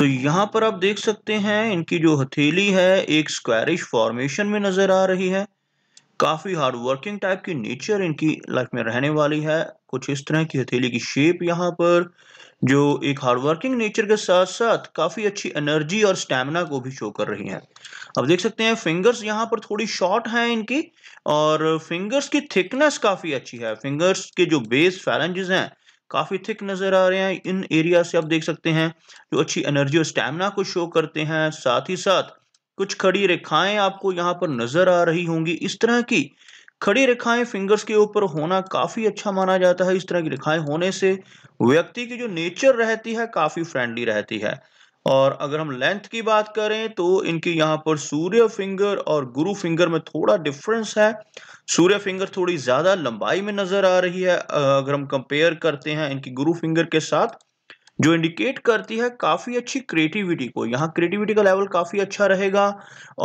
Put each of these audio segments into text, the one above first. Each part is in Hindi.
तो यहाँ पर आप देख सकते हैं इनकी जो हथेली है एक स्क्वायरिश फॉर्मेशन में नज़र आ रही है काफ़ी हार्ड वर्किंग टाइप की नेचर इनकी लाइफ में रहने वाली है कुछ इस तरह की हथेली की शेप यहाँ पर जो एक हार्ड वर्किंग नेचर के साथ साथ काफ़ी अच्छी एनर्जी और स्टेमिना को भी शो कर रही है अब देख सकते हैं फिंगर्स यहाँ पर थोड़ी शॉर्ट है इनकी और फिंगर्स की थिकनेस काफ़ी अच्छी है फिंगर्स के जो बेस फैलेंजेस हैं काफ़ी थिक नज़र आ रहे हैं इन एरिया से आप देख सकते हैं जो अच्छी एनर्जी और स्टेमिना को शो करते हैं साथ ही साथ कुछ खड़ी रेखाएं आपको यहाँ पर नज़र आ रही होंगी इस तरह की खड़ी रेखाएं फिंगर्स के ऊपर होना काफ़ी अच्छा माना जाता है इस तरह की रेखाएं होने से व्यक्ति की जो नेचर रहती है काफ़ी फ्रेंडली रहती है और अगर हम लेंथ की बात करें तो इनकी यहाँ पर सूर्य फिंगर और गुरु फिंगर में थोड़ा डिफरेंस है सूर्य फिंगर थोड़ी ज़्यादा लंबाई में नज़र आ रही है अगर हम कंपेयर करते हैं इनकी गुरु फिंगर के साथ जो इंडिकेट करती है काफ़ी अच्छी क्रिएटिविटी को यहाँ क्रिएटिविटी का लेवल काफ़ी अच्छा रहेगा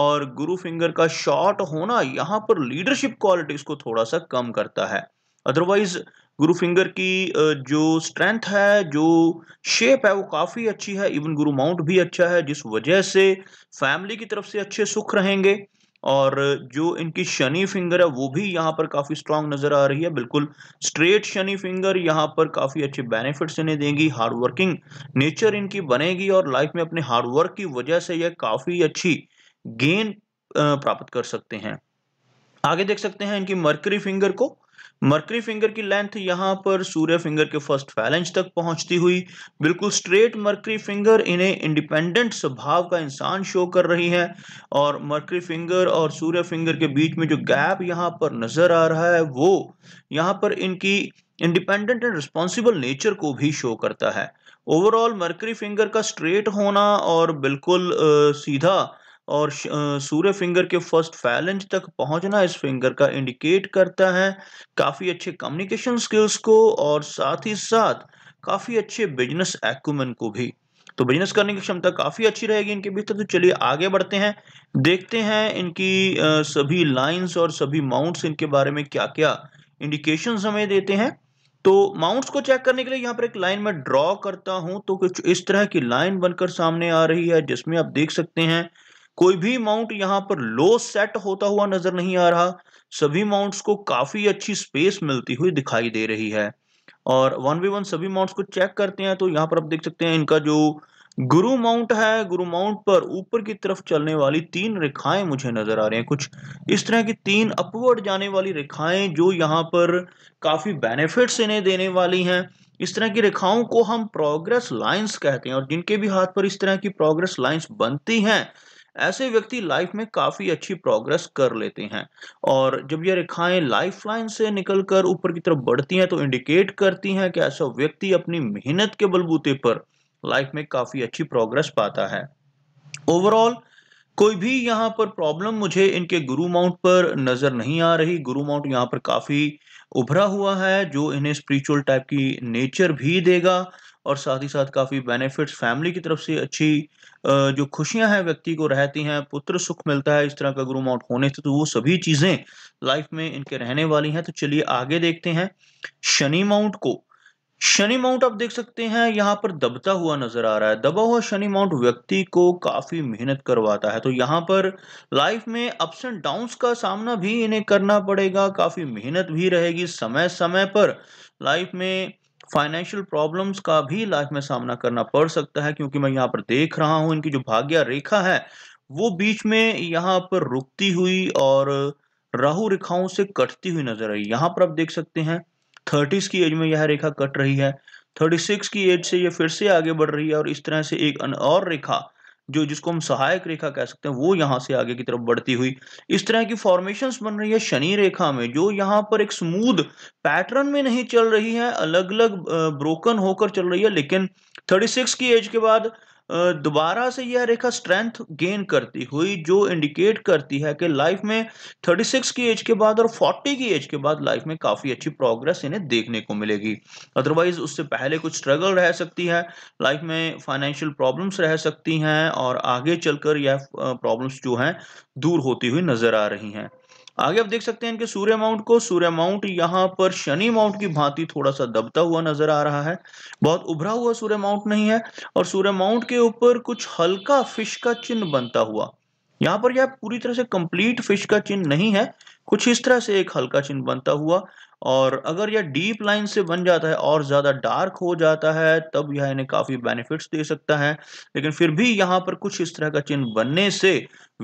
और गुरु फिंगर का शॉर्ट होना यहाँ पर लीडरशिप क्वालिटीज़ को थोड़ा सा कम करता है अदरवाइज गुरु फिंगर की जो स्ट्रेंथ है जो शेप है वो काफ़ी अच्छी है इवन गुरु माउंट भी अच्छा है जिस वजह से फैमिली की तरफ से अच्छे सुख रहेंगे और जो इनकी शनि फिंगर है वो भी यहाँ पर काफ़ी स्ट्रांग नज़र आ रही है बिल्कुल स्ट्रेट शनि फिंगर यहाँ पर काफ़ी अच्छे बेनिफिट्स इन्हें देंगी हार्डवर्किंग नेचर इनकी बनेगी और लाइफ में अपने हार्डवर्क की वजह से यह काफ़ी अच्छी गेन प्राप्त कर सकते हैं आगे देख सकते हैं इनकी मर्करी फिंगर को मरकरी फिंगर की लेंथ यहाँ पर सूर्य फिंगर के फर्स्ट फैलेंज तक पहुंचती हुई बिल्कुल स्ट्रेट मर्करी फिंगर इन्हें इंडिपेंडेंट स्वभाव का इंसान शो कर रही है और मरकरी फिंगर और सूर्य फिंगर के बीच में जो गैप यहाँ पर नजर आ रहा है वो यहाँ पर इनकी इंडिपेंडेंट एंड रिस्पॉन्सिबल नेचर को भी शो करता है ओवरऑल मर्करी फिंगर का स्ट्रेट होना और बिल्कुल आ, सीधा और सूर्य फिंगर के फर्स्ट फैलेंज तक पहुंचना इस फिंगर का इंडिकेट करता है काफ़ी अच्छे कम्युनिकेशन स्किल्स को और साथ ही साथ काफ़ी अच्छे बिजनेस एक्मन को भी तो बिजनेस करने की क्षमता काफ़ी अच्छी रहेगी इनके भीतर तो चलिए आगे बढ़ते हैं देखते हैं इनकी सभी लाइंस और सभी माउंट्स इनके बारे में क्या क्या इंडिकेशन हमें देते हैं तो माउंट्स को चेक करने के लिए यहाँ पर एक लाइन में ड्रॉ करता हूँ तो कुछ इस तरह की लाइन बनकर सामने आ रही है जिसमें आप देख सकते हैं कोई भी माउंट यहाँ पर लो सेट होता हुआ नजर नहीं आ रहा सभी माउंट्स को काफी अच्छी स्पेस मिलती हुई दिखाई दे रही है और वन बाई वन सभी माउंट्स को चेक करते हैं तो यहाँ पर आप देख सकते हैं इनका जो गुरु माउंट है गुरु माउंट पर ऊपर की तरफ चलने वाली तीन रेखाएं मुझे नजर आ रही हैं कुछ इस तरह की तीन अपवर्ड जाने वाली रेखाएं जो यहाँ पर काफी बेनिफिट्स इन्हें देने वाली हैं इस तरह की रेखाओं को हम प्रोग्रेस लाइंस कहते हैं और जिनके भी हाथ पर इस तरह की प्रोग्रेस लाइंस बनती हैं ऐसे व्यक्ति लाइफ में काफ़ी अच्छी प्रोग्रेस कर लेते हैं और जब ये रेखाएं लाइफ लाइन से निकलकर ऊपर की तरफ बढ़ती हैं तो इंडिकेट करती हैं कि ऐसा व्यक्ति अपनी मेहनत के बलबूते पर लाइफ में काफ़ी अच्छी प्रोग्रेस पाता है ओवरऑल कोई भी यहाँ पर प्रॉब्लम मुझे इनके गुरु माउंट पर नज़र नहीं आ रही गुरु माउंट यहाँ पर काफ़ी उभरा हुआ है जो इन्हें स्पिरिचुअल टाइप की नेचर भी देगा और साथ ही साथ काफ़ी बेनिफिट्स फैमिली की तरफ से अच्छी जो खुशियां हैं व्यक्ति को रहती हैं पुत्र सुख मिलता है इस तरह का गुरु माउंट होने से तो वो सभी चीज़ें लाइफ में इनके रहने वाली हैं तो चलिए आगे देखते हैं शनि माउंट को शनि माउंट आप देख सकते हैं यहाँ पर दबता हुआ नजर आ रहा है दबा हुआ शनि माउंट व्यक्ति को काफी मेहनत करवाता है तो यहाँ पर लाइफ में अप्स एंड डाउन्स का सामना भी इन्हें करना पड़ेगा काफी मेहनत भी रहेगी समय समय पर लाइफ में फाइनेंशियल प्रॉब्लम्स का भी लाइफ में सामना करना पड़ सकता है क्योंकि मैं यहाँ पर देख रहा हूँ इनकी जो भाग्य रेखा है वो बीच में यहाँ पर रुकती हुई और राहु रेखाओं से कटती हुई नजर आई यहाँ पर आप देख सकते हैं थर्टीज की एज में यह रेखा कट रही है थर्टी सिक्स की एज से ये फिर से आगे बढ़ रही है और इस तरह से एक और रेखा जो जिसको हम सहायक रेखा कह सकते हैं वो यहाँ से आगे की तरफ बढ़ती हुई इस तरह की फॉर्मेशन बन रही है शनि रेखा में जो यहाँ पर एक स्मूद पैटर्न में नहीं चल रही है अलग अलग ब्रोकन होकर चल रही है लेकिन 36 की एज के बाद दोबारा से यह रेखा स्ट्रेंथ गेन करती हुई जो इंडिकेट करती है कि लाइफ में 36 की एज के बाद और 40 की एज के बाद लाइफ में काफ़ी अच्छी प्रोग्रेस इन्हें देखने को मिलेगी अदरवाइज उससे पहले कुछ स्ट्रगल रह सकती है लाइफ में फाइनेंशियल प्रॉब्लम्स रह सकती हैं और आगे चलकर यह प्रॉब्लम्स जो हैं दूर होती हुई नज़र आ रही हैं आगे आप देख सकते हैं इनके सूर्य माउंट को सूर्य माउंट यहाँ पर शनि माउंट की भांति थोड़ा सा दबता हुआ नजर आ रहा है बहुत उभरा हुआ सूर्य माउंट नहीं है और सूर्य माउंट के ऊपर कुछ हल्का फिश का चिन्ह बनता हुआ यहाँ पर यह पूरी तरह से कंप्लीट फिश का चिन्ह नहीं है कुछ इस तरह से एक हल्का चिन्ह बनता हुआ और अगर यह डीप लाइन से बन जाता है और ज़्यादा डार्क हो जाता है तब यह इन्हें काफ़ी बेनिफिट्स दे सकता है लेकिन फिर भी यहाँ पर कुछ इस तरह का चिन्ह बनने से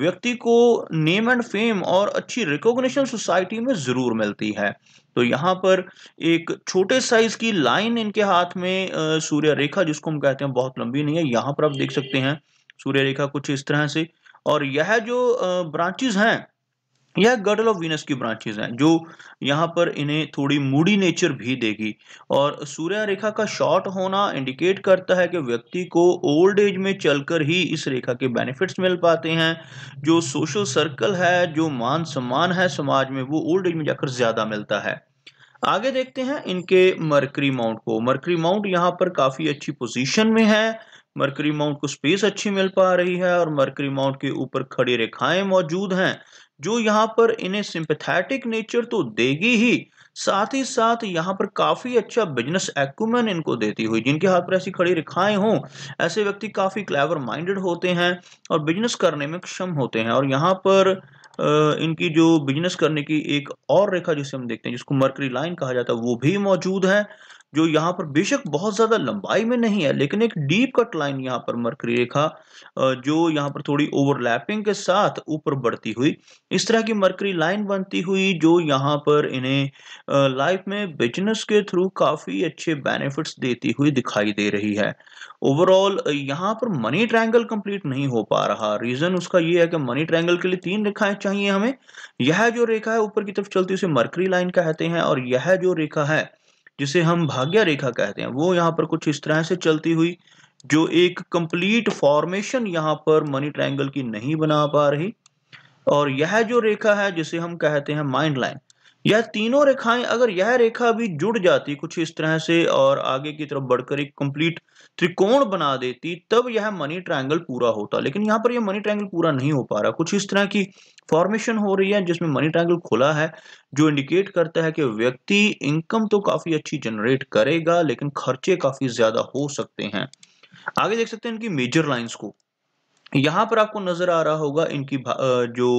व्यक्ति को नेम एंड फेम और अच्छी रिकॉग्निशन सोसाइटी में ज़रूर मिलती है तो यहाँ पर एक छोटे साइज की लाइन इनके हाथ में सूर्य रेखा जिसको हम कहते हैं बहुत लंबी नहीं है यहाँ पर आप देख सकते हैं सूर्य रेखा कुछ इस तरह से और यह जो ब्रांचेज हैं यह गर्डल ऑफ वीनस की ब्रांचेज हैं जो यहाँ पर इन्हें थोड़ी मूडी नेचर भी देगी और सूर्य रेखा का शॉर्ट होना इंडिकेट करता है कि व्यक्ति को ओल्ड एज में चलकर ही इस रेखा के बेनिफिट्स मिल पाते हैं जो सोशल सर्कल है जो मान सम्मान है समाज में वो ओल्ड एज में जाकर ज़्यादा मिलता है आगे देखते हैं इनके मरकरी माउंट को मरकरी माउंट यहाँ पर काफ़ी अच्छी पोजिशन में है मरकरी माउंट को स्पेस अच्छी मिल पा रही है और मरकरी माउंट के ऊपर खड़ी रेखाएं मौजूद हैं जो यहाँ पर इन्हें सिंपथेटिक नेचर तो देगी ही साथ ही साथ यहाँ पर काफी अच्छा बिजनेस एक्मेन इनको देती हुई जिनके हाथ पर ऐसी खड़ी रेखाएं हों ऐसे व्यक्ति काफी क्लेवर माइंडेड होते हैं और बिजनेस करने में क्षम होते हैं और यहाँ पर इनकी जो बिजनेस करने की एक और रेखा जिसे हम देखते हैं जिसको मर्करी लाइन कहा जाता है वो भी मौजूद है जो यहाँ पर बेशक बहुत ज़्यादा लंबाई में नहीं है लेकिन एक डीप कट लाइन यहाँ पर मरकरी रेखा जो यहाँ पर थोड़ी ओवरलैपिंग के साथ ऊपर बढ़ती हुई इस तरह की मरकरी लाइन बनती हुई जो यहाँ पर इन्हें लाइफ में बिजनेस के थ्रू काफ़ी अच्छे बेनिफिट्स देती हुई दिखाई दे रही है ओवरऑल यहाँ पर मनी ट्रायंगल कंप्लीट नहीं हो पा रहा रीज़न उसका ये है कि मनी ट्रायंगल के लिए तीन रेखाएं चाहिए हमें यह जो रेखा है ऊपर की तरफ चलती उसे मरकरी लाइन कहते हैं और यह जो रेखा है जिसे हम भाग्य रेखा कहते हैं वो यहाँ पर कुछ इस तरह से चलती हुई जो एक कंप्लीट फॉर्मेशन यहाँ पर मनी ट्रायंगल की नहीं बना पा रही और यह जो रेखा है जिसे हम कहते हैं माइंड लाइन यह तीनों रेखाएं अगर यह रेखा भी जुड़ जाती कुछ इस तरह से और आगे की तरफ बढ़कर एक कंप्लीट त्रिकोण बना देती तब यह मनी ट्रायंगल पूरा होता लेकिन यहां पर यह मनी ट्रायंगल पूरा नहीं हो पा रहा कुछ इस तरह की फॉर्मेशन हो रही है जिसमें मनी ट्रायंगल खुला है जो इंडिकेट करता है कि व्यक्ति इनकम तो काफी अच्छी जनरेट करेगा लेकिन खर्चे काफी ज्यादा हो सकते हैं आगे देख सकते हैं इनकी मेजर लाइन्स को यहाँ पर आपको नजर आ रहा होगा इनकी जो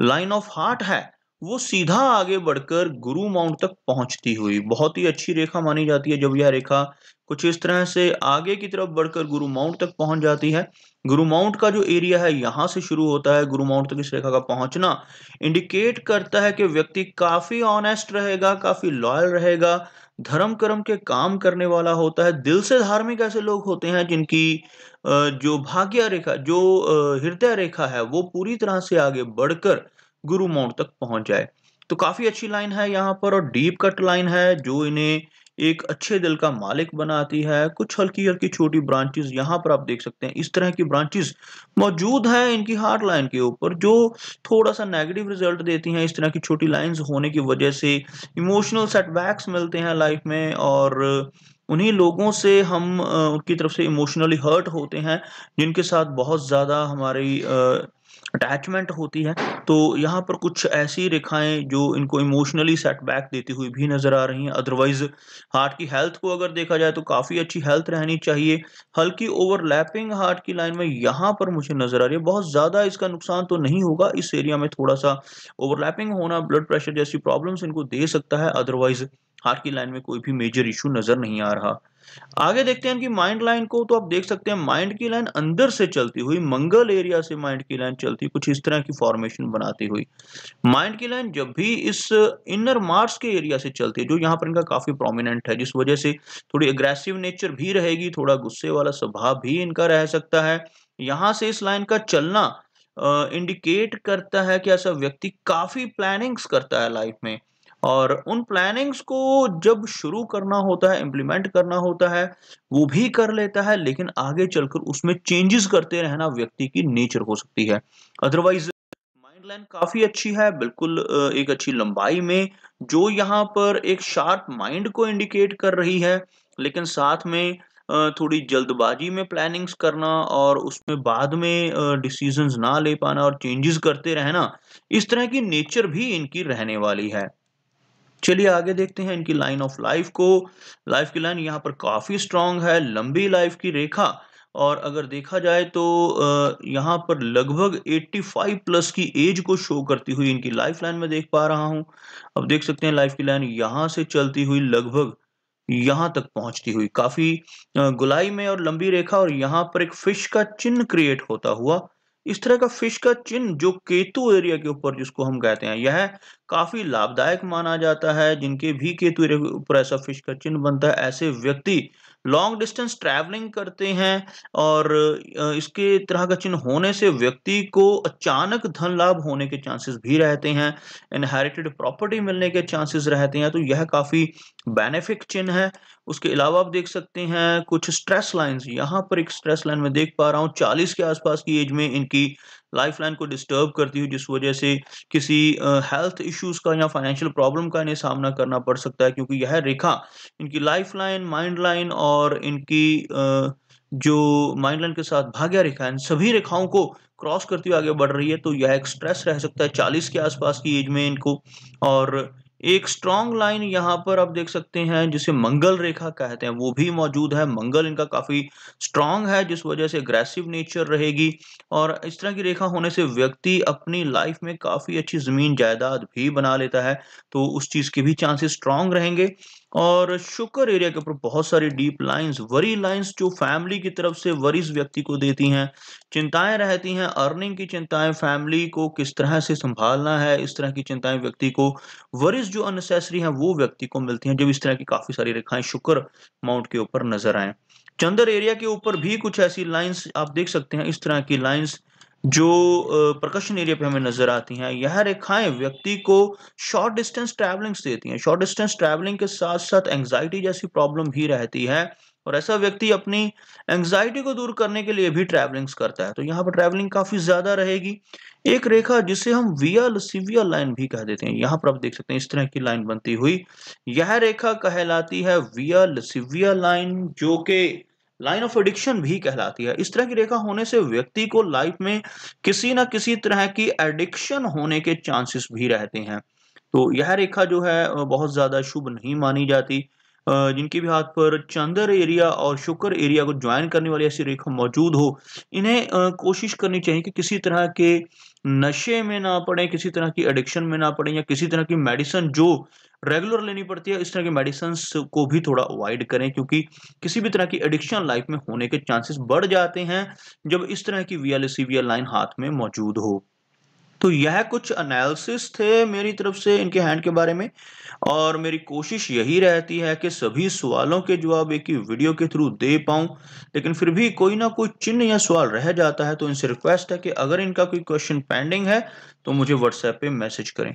लाइन ऑफ हार्ट है वो सीधा आगे बढ़कर गुरु माउंट तक पहुंचती हुई बहुत ही अच्छी रेखा मानी जाती है जब यह रेखा कुछ इस तरह से आगे की तरफ बढ़कर गुरु माउंट तक पहुंच जाती है गुरु माउंट का जो एरिया है यहां से शुरू होता है गुरु माउंट तक इस रेखा का पहुंचना इंडिकेट करता है कि व्यक्ति काफी ऑनेस्ट रहेगा काफी लॉयल रहेगा धर्म कर्म के काम करने वाला होता है दिल से धार्मिक ऐसे लोग होते हैं जिनकी जो भाग्य रेखा जो हृदय रेखा है वो पूरी तरह से आगे बढ़कर गुरु मोड तक पहुंच जाए तो काफ़ी अच्छी लाइन है यहाँ पर और डीप कट लाइन है जो इन्हें एक अच्छे दिल का मालिक बनाती है कुछ हल्की हल्की छोटी ब्रांचेस यहाँ पर आप देख सकते हैं इस तरह की ब्रांचेस मौजूद है इनकी हार्ड लाइन के ऊपर जो थोड़ा सा नेगेटिव रिजल्ट देती हैं इस तरह की छोटी लाइंस होने की वजह से इमोशनल सेटबैक्स मिलते हैं लाइफ में और उन्हीं लोगों से हम उनकी तरफ से इमोशनली हर्ट होते हैं जिनके साथ बहुत ज़्यादा हमारी अटैचमेंट होती है तो यहाँ पर कुछ ऐसी रेखाएं जो इनको इमोशनली सेटबैक देती हुई भी नज़र आ रही हैं अदरवाइज हार्ट की हेल्थ को अगर देखा जाए तो काफ़ी अच्छी हेल्थ रहनी चाहिए हल्की ओवरलैपिंग हार्ट की लाइन में यहाँ पर मुझे नज़र आ रही है बहुत ज़्यादा इसका नुकसान तो नहीं होगा इस एरिया में थोड़ा सा ओवरलैपिंग होना ब्लड प्रेशर जैसी प्रॉब्लम्स इनको दे सकता है अदरवाइज़ हार्ट की लाइन में कोई भी मेजर इशू नजर नहीं आ रहा आगे देखते हैं कि माइंड लाइन को तो आप देख सकते हैं माइंड की लाइन अंदर से चलती हुई मंगल एरिया से माइंड की लाइन चलती कुछ इस तरह की फॉर्मेशन बनाती हुई माइंड की लाइन जब भी इस इनर मार्स के एरिया से चलती है जो यहाँ पर इनका काफी प्रोमिनेंट है जिस वजह से थोड़ी एग्रेसिव नेचर भी रहेगी थोड़ा गुस्से वाला स्वभाव भी इनका रह सकता है यहाँ से इस लाइन का चलना इंडिकेट करता है कि ऐसा व्यक्ति काफी प्लानिंग्स करता है लाइफ में और उन प्लानिंग्स को जब शुरू करना होता है इम्प्लीमेंट करना होता है वो भी कर लेता है लेकिन आगे चलकर उसमें चेंजेस करते रहना व्यक्ति की नेचर हो सकती है अदरवाइज माइंड लाइन काफ़ी अच्छी है बिल्कुल एक अच्छी लंबाई में जो यहाँ पर एक शार्प माइंड को इंडिकेट कर रही है लेकिन साथ में थोड़ी जल्दबाजी में प्लानिंग्स करना और उसमें बाद में डिसीजंस ना ले पाना और चेंजेस करते रहना इस तरह की नेचर भी इनकी रहने वाली है चलिए आगे देखते हैं इनकी लाइन ऑफ लाइफ को लाइफ की लाइन यहाँ पर काफ़ी स्ट्रांग है लंबी लाइफ की रेखा और अगर देखा जाए तो यहाँ पर लगभग 85 प्लस की एज को शो करती हुई इनकी लाइफ लाइन में देख पा रहा हूं अब देख सकते हैं लाइफ की लाइन यहाँ से चलती हुई लगभग यहाँ तक पहुंचती हुई काफ़ी गुलाई में और लंबी रेखा और यहाँ पर एक फिश का चिन्ह क्रिएट होता हुआ इस तरह का फिश का चिन्ह जो केतु एरिया के ऊपर जिसको हम कहते हैं यह काफ़ी लाभदायक माना जाता है जिनके भी केतु एरिया के ऊपर ऐसा फिश का चिन्ह बनता है ऐसे व्यक्ति लॉन्ग डिस्टेंस ट्रैवलिंग करते हैं और इसके तरह का चिन्ह होने से व्यक्ति को अचानक धन लाभ होने के चांसेस भी रहते हैं इनहेरिटेड प्रॉपर्टी मिलने के चांसेस रहते हैं तो यह काफ़ी बेनिफिक चिन्ह है उसके अलावा आप देख सकते हैं कुछ स्ट्रेस लाइंस यहाँ पर एक स्ट्रेस लाइन में देख पा रहा हूँ चालीस के आसपास की एज में इनकी लाइफ लाइन को डिस्टर्ब करती हुई जिस वजह से किसी हेल्थ इश्यूज का या फाइनेंशियल प्रॉब्लम का इन्हें सामना करना पड़ सकता है क्योंकि यह रेखा इनकी लाइफ लाइन माइंड लाइन और इनकी जो माइंड लाइन के साथ भाग्य रेखा इन सभी रेखाओं को क्रॉस करती हुई आगे बढ़ रही है तो यह एक स्ट्रेस रह सकता है चालीस के आसपास की एज में इनको और एक स्ट्रॉन्ग लाइन यहाँ पर आप देख सकते हैं जिसे मंगल रेखा कहते हैं वो भी मौजूद है मंगल इनका काफ़ी स्ट्रांग है जिस वजह से अग्रेसिव नेचर रहेगी और इस तरह की रेखा होने से व्यक्ति अपनी लाइफ में काफ़ी अच्छी ज़मीन जायदाद भी बना लेता है तो उस चीज़ के भी चांसेस स्ट्रांग रहेंगे और शुक्र एरिया के ऊपर बहुत सारी डीप लाइंस वरी लाइंस जो फैमिली की तरफ से वरीज व्यक्ति को देती हैं चिंताएं रहती हैं अर्निंग की चिंताएं फैमिली को किस तरह से संभालना है इस तरह की चिंताएं व्यक्ति को वरीज जो अननेसेसरी हैं वो व्यक्ति को मिलती हैं जब इस तरह की काफ़ी सारी रेखाएं शुक्र माउंट के ऊपर नजर आए चंद्र एरिया के ऊपर भी कुछ ऐसी लाइन्स आप देख सकते हैं इस तरह की लाइन्स जो प्रकर्शन एरिया पे हमें नजर आती हैं यह रेखाएं व्यक्ति को शॉर्ट डिस्टेंस ट्रैवलिंग्स देती हैं शॉर्ट डिस्टेंस ट्रैवलिंग के साथ साथ एंजाइटी जैसी प्रॉब्लम भी रहती है और ऐसा व्यक्ति अपनी एंजाइटी को दूर करने के लिए भी ट्रैवलिंग्स करता है तो यहाँ पर ट्रैवलिंग काफ़ी ज़्यादा रहेगी एक रेखा जिसे हम वियल सिवियर लाइन भी कह देते हैं यहाँ पर आप देख सकते हैं इस तरह की लाइन बनती हुई यह रेखा कहलाती है वियल सिवियर लाइन जो कि लाइन ऑफ एडिक्शन भी कहलाती है इस तरह की रेखा होने से व्यक्ति को लाइफ में किसी ना किसी तरह की एडिक्शन होने के चांसेस भी रहते हैं तो यह रेखा जो है बहुत ज़्यादा शुभ नहीं मानी जाती जिनके भी हाथ पर चंद्र एरिया और शुक्र एरिया को ज्वाइन करने वाली ऐसी रेखा मौजूद हो इन्हें कोशिश करनी चाहिए कि किसी तरह के नशे में ना पड़े किसी तरह की एडिक्शन में ना पड़े या किसी तरह की मेडिसिन जो रेगुलर लेनी पड़ती है इस तरह की मेडिसिन को भी थोड़ा अवॉइड करें क्योंकि किसी भी तरह की एडिक्शन लाइफ में होने के चांसेस बढ़ जाते हैं जब इस तरह की वी एल लाइन हाथ में मौजूद हो तो यह कुछ एनालिसिस थे मेरी तरफ से इनके हैंड के बारे में और मेरी कोशिश यही रहती है कि सभी सवालों के जवाब एक ही वीडियो के थ्रू दे पाऊं लेकिन फिर भी कोई ना कोई चिन्ह या सवाल रह जाता है तो इनसे रिक्वेस्ट है कि अगर इनका कोई क्वेश्चन पेंडिंग है तो मुझे व्हाट्सएप पे मैसेज करें